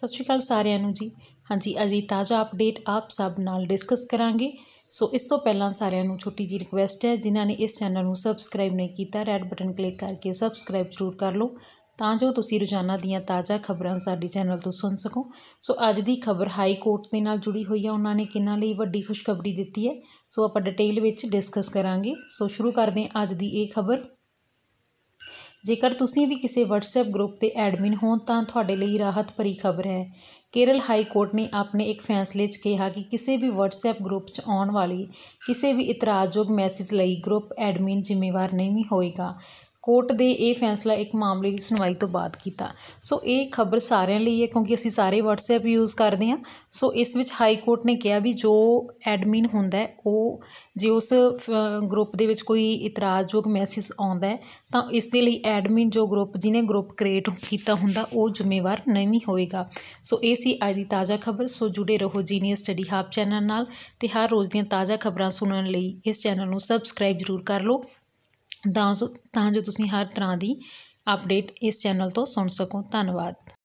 ਸਤਿ ਸ਼੍ਰੀ ਅਕਾਲ ਸਾਰਿਆਂ ਨੂੰ ਜੀ ਹਾਂਜੀ ਅੱਜ ਦੀ ਤਾਜ਼ਾ ਅਪਡੇਟ ਆਪ ਸਭ ਨਾਲ ਡਿਸਕਸ ਕਰਾਂਗੇ ਸੋ ਇਸ ਤੋਂ ਪਹਿਲਾਂ ਸਾਰਿਆਂ ਨੂੰ ਛੋਟੀ ਜੀ ਰਿਕਵੈਸਟ ਹੈ ਜਿਨ੍ਹਾਂ ਨੇ ਇਸ ਚੈਨਲ ਨੂੰ ਸਬਸਕ੍ਰਾਈਬ ਨਹੀਂ ਕੀਤਾ ਰੈੱਡ ਬਟਨ ਕਲਿੱਕ ਕਰਕੇ ਸਬਸਕ੍ਰਾਈਬ ਜ਼ਰੂਰ ਕਰ ਲਓ ਤਾਂ ਜੋ ਤੁਸੀਂ ਰੋਜ਼ਾਨਾ ਦੀਆਂ ਤਾਜ਼ਾ ਖਬਰਾਂ ਸਾਡੇ ਚੈਨਲ ਤੋਂ ਸੁਣ ਸਕੋ ਸੋ ਅੱਜ ਦੀ ਖਬਰ ਹਾਈ ਕੋਰਟ ਦੇ ਨਾਲ ਜੁੜੀ ਹੋਈ ਹੈ ਉਹਨਾਂ ਨੇ ਕਿੰਨਾ ਲਈ ਵੱਡੀ ਖੁਸ਼ਖਬਰੀ ਦਿੱਤੀ ਹੈ ਸੋ ਆਪਾਂ ਡਿਟੇਲ ਵਿੱਚ ਡਿਸਕਸ ਕਰਾਂਗੇ ਸੋ ਸ਼ੁਰੂ ਕਰਦੇ ਹਾਂ ਅੱਜ ਦੀ ਇਹ ਖਬਰ ਜੇਕਰ ਤੁਸੀਂ ਵੀ ਕਿਸੇ WhatsApp ਗਰੁੱਪ ਦੇ ਐਡਮਿਨ ਹੋ ਤਾਂ ਤੁਹਾਡੇ ਲਈ ਰਾਹਤ ਭਰੀ ਖਬਰ ਹੈ ਕੇਰਲ ਹਾਈ ਕੋਰਟ ਨੇ ਆਪਣੇ ਇੱਕ ਫੈਸਲੇ 'ਚ ਕਿਹਾ ਕਿ ਕਿਸੇ ਵੀ WhatsApp ਗਰੁੱਪ 'ਚ ਆਉਣ ਵਾਲੀ ਕਿਸੇ ਵੀ ਇਤਰਾਜ਼ਯੋਗ ਮੈਸੇਜ ਲਈ ਗਰੁੱਪ ਐਡਮਿਨ ਜ਼ਿੰਮੇਵਾਰ ਨਹੀਂ ਹੋਏਗਾ ਕੋਰਟ ਦੇ ਇਹ ਫੈਸਲਾ ਇੱਕ ਮਾਮਲੇ ਦੀ ਸੁਣਵਾਈ ਤੋਂ ਬਾਅਦ ਕੀਤਾ ਸੋ ਇਹ ਖਬਰ ਸਾਰਿਆਂ ਲਈ ਹੈ ਕਿਉਂਕਿ ਅਸੀਂ ਸਾਰੇ WhatsApp ਯੂਜ਼ ਕਰਦੇ ਹਾਂ ਸੋ ਇਸ ਵਿੱਚ ਹਾਈ ਕੋਰਟ ਨੇ ਕਿਹਾ ਵੀ ਜੋ ਐਡਮਿਨ ਹੁੰਦਾ ਉਹ ਜੇ ਉਸ ਗਰੁੱਪ ਦੇ ਵਿੱਚ ਕੋਈ ਇਤਰਾਜ਼ਯੋਗ ਮੈਸੇਜ ਆਉਂਦਾ ਤਾਂ ਇਸ ਦੇ ਲਈ ਐਡਮਿਨ ਜੋ ਗਰੁੱਪ ਜਿਹਨੇ ਗਰੁੱਪ ਕ੍ਰੀਏਟ ਕੀਤਾ ਹੁੰਦਾ ਉਹ ਜ਼ਿੰਮੇਵਾਰ ਨਹੀਂ ਹੋਏਗਾ ਸੋ ਇਹ ਸੀ ਅੱਜ ਦੀ ਤਾਜ਼ਾ ਖਬਰ ਸੋ ਜੁੜੇ ਰਹੋ ਜੀਨੀਅਸ ਸਟੱਡੀ ਹਬ ਚੈਨਲ ਨਾਲ ਤੇ ਹਰ ਰੋਜ਼ ਦੀਆਂ ਤਾਜ਼ਾ ਖਬਰਾਂ ਸੁਣਨ ਲਈ ਇਸ ਚੈਨਲ ਨੂੰ ਸਬਸਕ੍ਰਾਈਬ ਜ਼ਰੂਰ ਕਰ ਲਓ ਤਾਂ ਸੋ ਤਾਂ ਜੋ ਤੁਸੀਂ ਹਰ ਤਰ੍ਹਾਂ ਦੀ ਅਪਡੇਟ ਇਸ ਚੈਨਲ ਤੋਂ ਸੁਣ ਸਕੋ ਧੰਨਵਾਦ